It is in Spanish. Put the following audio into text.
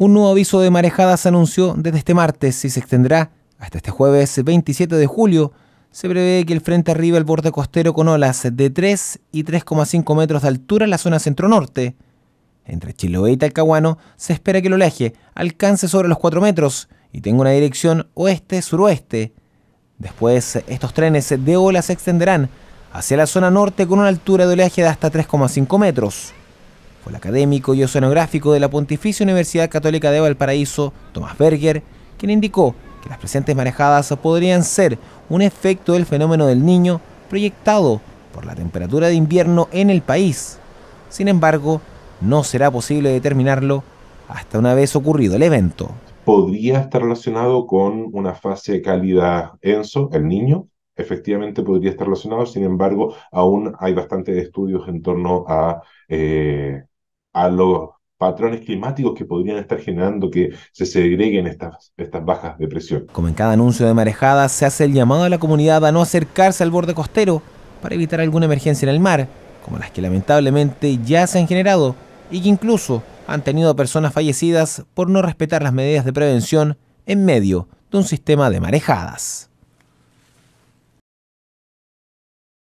Un nuevo aviso de marejada se anunció desde este martes y se extenderá hasta este jueves 27 de julio. Se prevé que el frente arriba el borde costero con olas de 3 y 3,5 metros de altura en la zona centro-norte. Entre Chiloé y Talcahuano se espera que el oleaje alcance sobre los 4 metros y tenga una dirección oeste-suroeste. Después, estos trenes de olas se extenderán hacia la zona norte con una altura de oleaje de hasta 3,5 metros el académico y oceanográfico de la Pontificia Universidad Católica de Valparaíso, Tomás Berger, quien indicó que las presentes marejadas podrían ser un efecto del fenómeno del niño proyectado por la temperatura de invierno en el país. Sin embargo, no será posible determinarlo hasta una vez ocurrido el evento. Podría estar relacionado con una fase cálida ENSO, el niño, efectivamente podría estar relacionado, sin embargo, aún hay bastantes estudios en torno a eh, a los patrones climáticos que podrían estar generando que se segreguen estas, estas bajas de presión. Como en cada anuncio de marejadas, se hace el llamado a la comunidad a no acercarse al borde costero para evitar alguna emergencia en el mar, como las que lamentablemente ya se han generado y que incluso han tenido personas fallecidas por no respetar las medidas de prevención en medio de un sistema de marejadas.